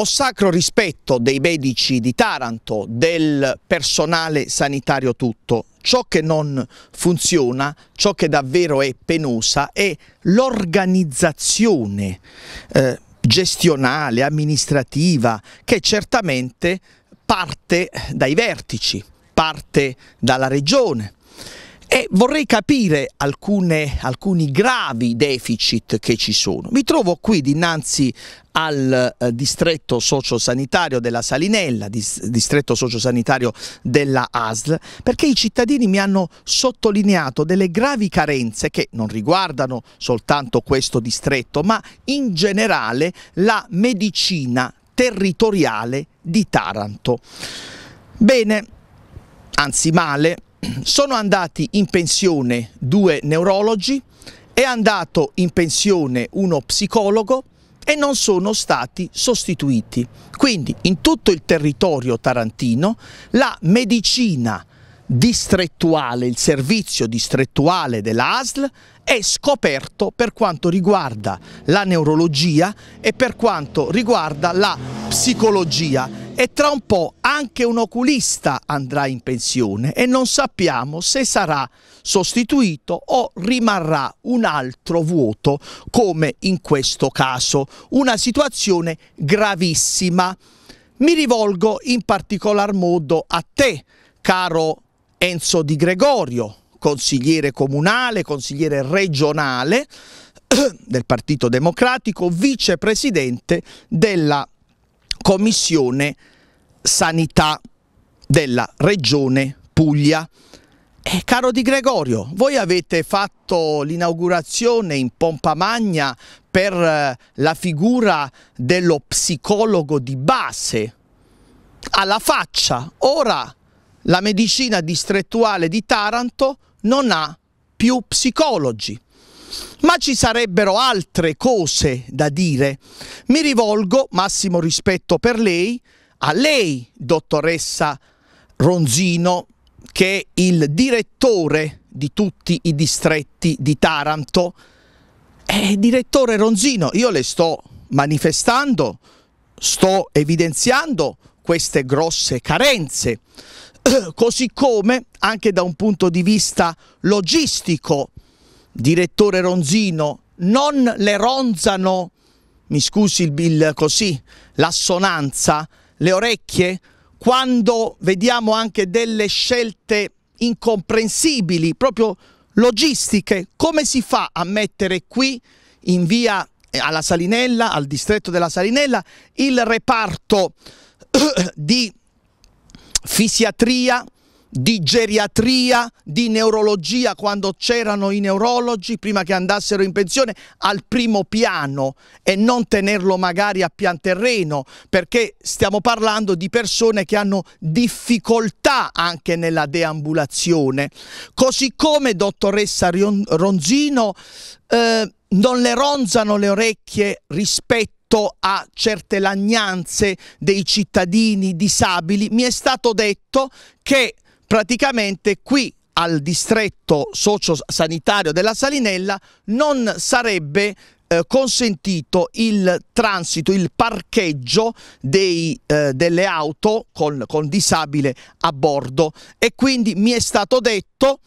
Ho sacro rispetto dei medici di Taranto, del personale sanitario tutto. Ciò che non funziona, ciò che davvero è penosa, è l'organizzazione eh, gestionale, amministrativa, che certamente parte dai vertici, parte dalla regione, e vorrei capire alcune, alcuni gravi deficit che ci sono. Mi trovo qui dinanzi al eh, distretto sociosanitario della Salinella, dis, distretto sociosanitario della ASL, perché i cittadini mi hanno sottolineato delle gravi carenze che non riguardano soltanto questo distretto, ma in generale la medicina territoriale di Taranto. Bene, anzi male, sono andati in pensione due neurologi, è andato in pensione uno psicologo e non sono stati sostituiti. Quindi in tutto il territorio tarantino la medicina distrettuale, il servizio distrettuale dell'ASL è scoperto per quanto riguarda la neurologia e per quanto riguarda la psicologia e tra un po' anche un oculista andrà in pensione e non sappiamo se sarà sostituito o rimarrà un altro vuoto come in questo caso. Una situazione gravissima. Mi rivolgo in particolar modo a te, caro Enzo Di Gregorio, consigliere comunale, consigliere regionale del Partito Democratico, vicepresidente della Commissione Sanità della Regione Puglia. Eh, caro Di Gregorio, voi avete fatto l'inaugurazione in pompa magna per eh, la figura dello psicologo di base. Alla faccia, ora la medicina distrettuale di Taranto non ha più psicologi. Ma ci sarebbero altre cose da dire. Mi rivolgo, massimo rispetto per lei, a lei, dottoressa Ronzino, che è il direttore di tutti i distretti di Taranto. Eh, direttore Ronzino, io le sto manifestando, sto evidenziando queste grosse carenze, così come anche da un punto di vista logistico direttore Ronzino, non le ronzano, mi scusi il, bill così, l'assonanza, le orecchie, quando vediamo anche delle scelte incomprensibili, proprio logistiche, come si fa a mettere qui in via eh, alla Salinella, al distretto della Salinella, il reparto di fisiatria, di geriatria, di neurologia quando c'erano i neurologi prima che andassero in pensione al primo piano e non tenerlo magari a pian terreno perché stiamo parlando di persone che hanno difficoltà anche nella deambulazione. Così come dottoressa Ronzino eh, non le ronzano le orecchie rispetto a certe lagnanze dei cittadini disabili, mi è stato detto che praticamente qui al distretto sociosanitario della Salinella non sarebbe eh, consentito il transito, il parcheggio dei, eh, delle auto con, con disabile a bordo e quindi mi è stato detto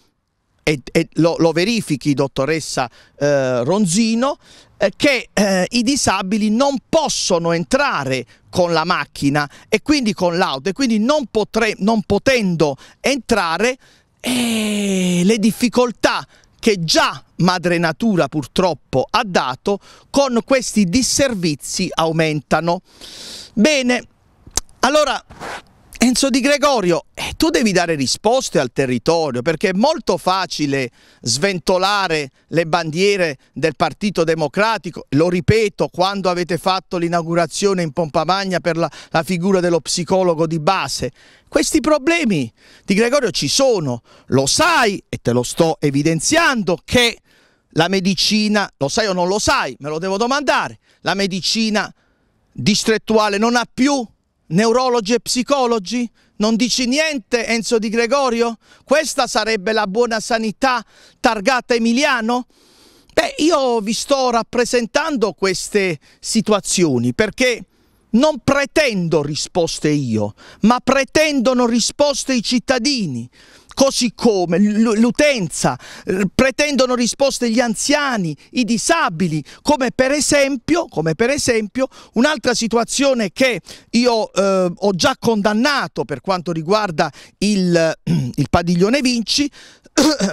e, e lo, lo, verifichi dottoressa eh, Ronzino, eh, che eh, i disabili non possono entrare con la macchina e quindi con l'auto e quindi non, potre, non potendo entrare eh, le difficoltà che già madre natura purtroppo ha dato con questi disservizi aumentano. Bene, allora Enzo Di Gregorio, eh, tu devi dare risposte al territorio perché è molto facile sventolare le bandiere del Partito Democratico. Lo ripeto, quando avete fatto l'inaugurazione in pompa magna per la, la figura dello psicologo di base, questi problemi Di Gregorio ci sono. Lo sai e te lo sto evidenziando che la medicina, lo sai o non lo sai, me lo devo domandare, la medicina distrettuale non ha più Neurologi e psicologi? Non dici niente Enzo Di Gregorio? Questa sarebbe la buona sanità targata Emiliano? Beh, io vi sto rappresentando queste situazioni perché non pretendo risposte io, ma pretendono risposte i cittadini così come l'utenza, eh, pretendono risposte gli anziani, i disabili, come per esempio, come per esempio un'altra situazione che io eh, ho già condannato per quanto riguarda il, il padiglione Vinci,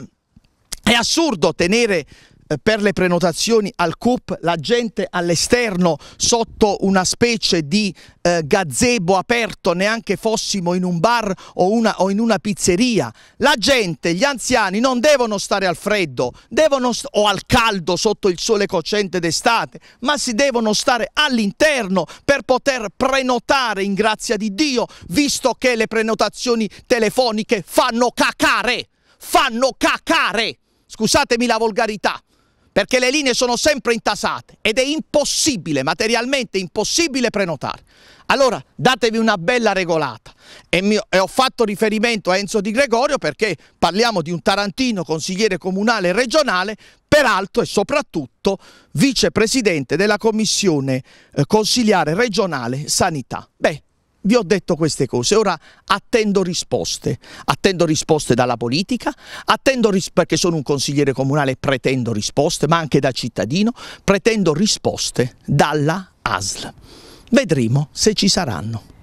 è assurdo tenere eh, per le prenotazioni al CUP la gente all'esterno sotto una specie di eh, gazebo aperto, neanche fossimo in un bar o, una, o, in una pizzeria. La gente, gli anziani non devono stare al freddo devono st o al caldo sotto il sole cocente d'estate, ma si devono stare all'interno per poter prenotare in grazia di Dio, visto che le prenotazioni telefoniche fanno cacare, fanno cacare. Scusatemi la volgarità perché le linee sono sempre intasate ed è impossibile, materialmente impossibile prenotare. Allora datevi una bella regolata e, mio, e, ho fatto riferimento a Enzo Di Gregorio perché parliamo di un tarantino consigliere comunale e regionale, peraltro e soprattutto vicepresidente della commissione eh, consigliare regionale sanità. Beh, vi ho detto queste cose, ora attendo risposte, attendo risposte dalla politica, attendo risposte perché sono un consigliere comunale e pretendo risposte, ma anche da cittadino, pretendo risposte dalla ASL. Vedremo se ci saranno.